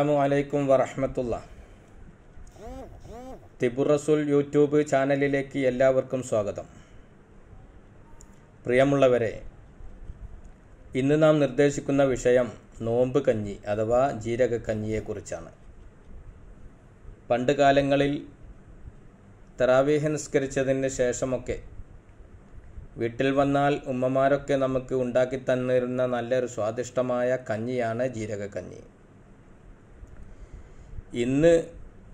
അസ്സാമു അലൈക്കും വറഹമത്തുള്ള തിബുർ റസൂൽ യൂട്യൂബ് ചാനലിലേക്ക് എല്ലാവർക്കും സ്വാഗതം പ്രിയമുള്ളവരെ ഇന്ന് നാം നിർദ്ദേശിക്കുന്ന വിഷയം നോമ്പ് കഞ്ഞി അഥവാ ജീരകക്കഞ്ഞിയെക്കുറിച്ചാണ് പണ്ട് കാലങ്ങളിൽ തറാവീഹ് നിസ്കരിച്ചതിന് ശേഷമൊക്കെ വീട്ടിൽ വന്നാൽ ഉമ്മമാരൊക്കെ നമുക്ക് ഉണ്ടാക്കി തന്നിരുന്ന നല്ലൊരു സ്വാദിഷ്ടമായ കഞ്ഞിയാണ് ജീരകക്കഞ്ഞി ഇന്ന്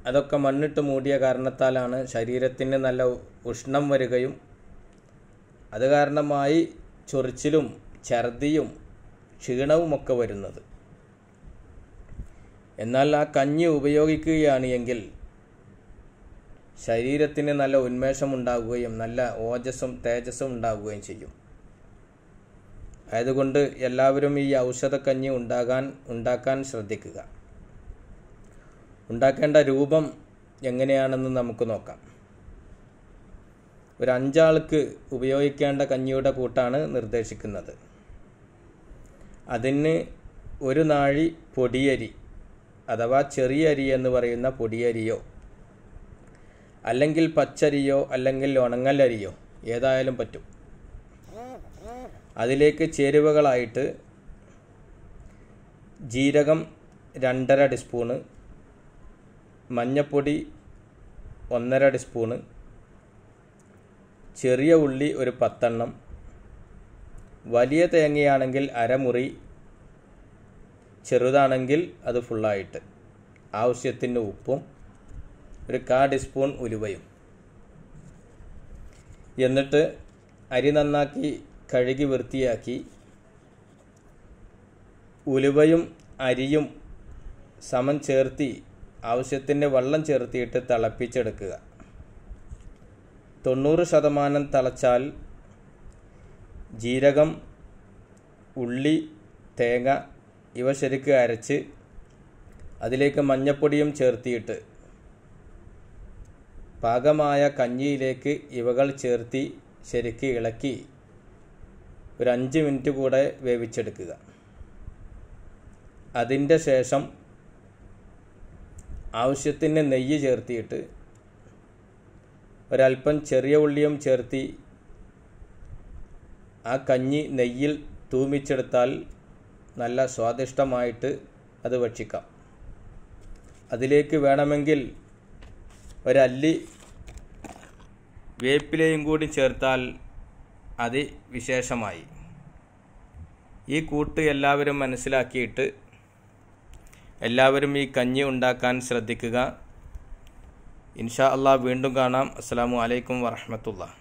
അതൊക്കെ മണ്ണിട്ട് മൂടിയ കാരണത്താലാണ് ശരീരത്തിന് നല്ല ഉഷ്ണം വരികയും അത് കാരണമായി ചൊറിച്ചിലും ഛർദിയും ക്ഷീണവുമൊക്കെ വരുന്നത് എന്നാൽ ആ കഞ്ഞി ഉപയോഗിക്കുകയാണ് എങ്കിൽ ശരീരത്തിന് നല്ല ഉന്മേഷം ഉണ്ടാകുകയും നല്ല ഓജസ്സും തേജസ്സും ഉണ്ടാകുകയും ചെയ്യും അതുകൊണ്ട് എല്ലാവരും ഈ ഔഷധക്കഞ്ഞി ഉണ്ടാകാൻ ഉണ്ടാക്കാൻ ശ്രദ്ധിക്കുക ഉണ്ടാക്കേണ്ട രൂപം എങ്ങനെയാണെന്ന് നമുക്ക് നോക്കാം ഒരു അഞ്ചാൾക്ക് ഉപയോഗിക്കേണ്ട കഞ്ഞിയുടെ കൂട്ടാണ് നിർദ്ദേശിക്കുന്നത് അതിന് ഒരു നാഴി പൊടിയരി അഥവാ ചെറിയ അരി എന്ന് പറയുന്ന പൊടിയരിയോ അല്ലെങ്കിൽ പച്ചരിയോ അല്ലെങ്കിൽ ഉണങ്ങലരിയോ ഏതായാലും പറ്റും അതിലേക്ക് ചേരുവകളായിട്ട് ജീരകം രണ്ടര ടീസ്പൂണ് മഞ്ഞപ്പൊടി ഒന്നര ടീസ്പൂണ് ചെറിയ ഉള്ളി ഒരു പത്തെണ്ണം വലിയ തേങ്ങയാണെങ്കിൽ അരമുറി ചെറുതാണെങ്കിൽ അത് ഫുള്ളായിട്ട് ആവശ്യത്തിന് ഉപ്പും ഒരു കാ ടീസ്പൂൺ ഉലുവയും എന്നിട്ട് അരി നന്നാക്കി കഴുകി വൃത്തിയാക്കി ഉലുവയും അരിയും സമം ചേർത്തി ആവശ്യത്തിന് വെള്ളം ചേർത്തിയിട്ട് തിളപ്പിച്ചെടുക്കുക തൊണ്ണൂറ് ശതമാനം തിളച്ചാൽ ജീരകം ഉള്ളി തേങ്ങ ഇവ ശരിക്ക് അരച്ച് അതിലേക്ക് മഞ്ഞപ്പൊടിയും ചേർത്തിയിട്ട് പാകമായ കഞ്ഞിയിലേക്ക് ഇവകൾ ചേർത്തി ശരിക്ക് ഇളക്കി ഒരു അഞ്ച് മിനിറ്റ് കൂടെ വേവിച്ചെടുക്കുക അതിൻ്റെ ശേഷം ആവശ്യത്തിന് നെയ്യ് ചേർത്തിയിട്ട് ഒരൽപ്പം ചെറിയ ഉള്ളിയും ചേർത്തി ആ കഞ്ഞി നെയ്യിൽ തൂമിച്ചെടുത്താൽ നല്ല സ്വാദിഷ്ടമായിട്ട് അത് ഭക്ഷിക്കാം അതിലേക്ക് വേണമെങ്കിൽ ഒരല്ലി വേപ്പിലയും കൂടി ചേർത്താൽ വിശേഷമായി ഈ കൂട്ട് എല്ലാവരും മനസ്സിലാക്കിയിട്ട് എല്ലാവരും ഈ കഞ്ഞി ഉണ്ടാക്കാൻ ശ്രദ്ധിക്കുക ഇൻഷാ അള്ളാഹ് വീണ്ടും കാണാം അസ്സാം വലൈക്കും വറഹമത്തുള്ള